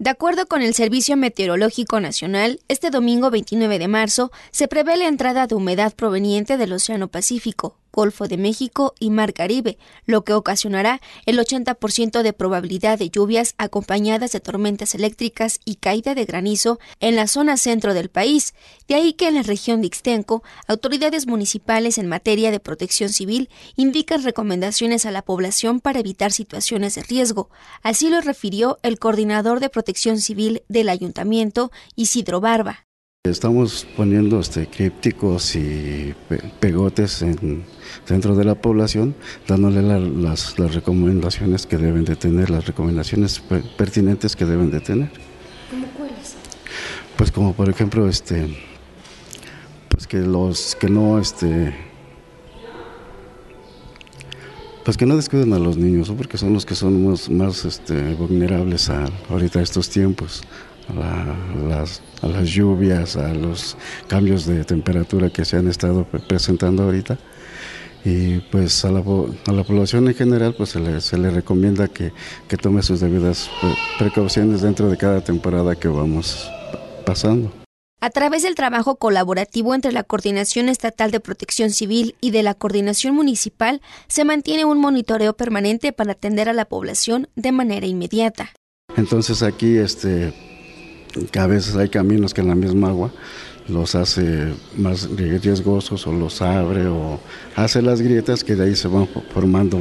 De acuerdo con el Servicio Meteorológico Nacional, este domingo 29 de marzo se prevé la entrada de humedad proveniente del Océano Pacífico, Golfo de México y Mar Caribe, lo que ocasionará el 80% de probabilidad de lluvias acompañadas de tormentas eléctricas y caída de granizo en la zona centro del país. De ahí que en la región de Ixtenco, autoridades municipales en materia de protección civil indican recomendaciones a la población para evitar situaciones de riesgo. Así lo refirió el coordinador de protección civil del ayuntamiento, Isidro Barba. Estamos poniendo este, crípticos y pegotes en, dentro de la población, dándole las, recomendaciones que deben de tener, las recomendaciones pertinentes que deben de tener. ¿Cómo cuáles? Pues como por ejemplo, este, pues que los que no, este, pues que no descuiden a los niños, porque son los que son más, este, vulnerables a, ahorita a estos tiempos a, las, las lluvias, a los cambios de temperatura que se han estado presentando ahorita. Y pues a la, a la población en general pues se le, se le recomienda que, que tome sus debidas precauciones dentro de cada temporada que vamos pasando. A través del trabajo colaborativo entre la Coordinación Estatal de Protección Civil y de la Coordinación Municipal, se mantiene un monitoreo permanente para atender a la población de manera inmediata. Entonces aquí este, que a veces hay caminos que en la misma agua los hace más riesgosos o los abre o hace las grietas que de ahí se van formando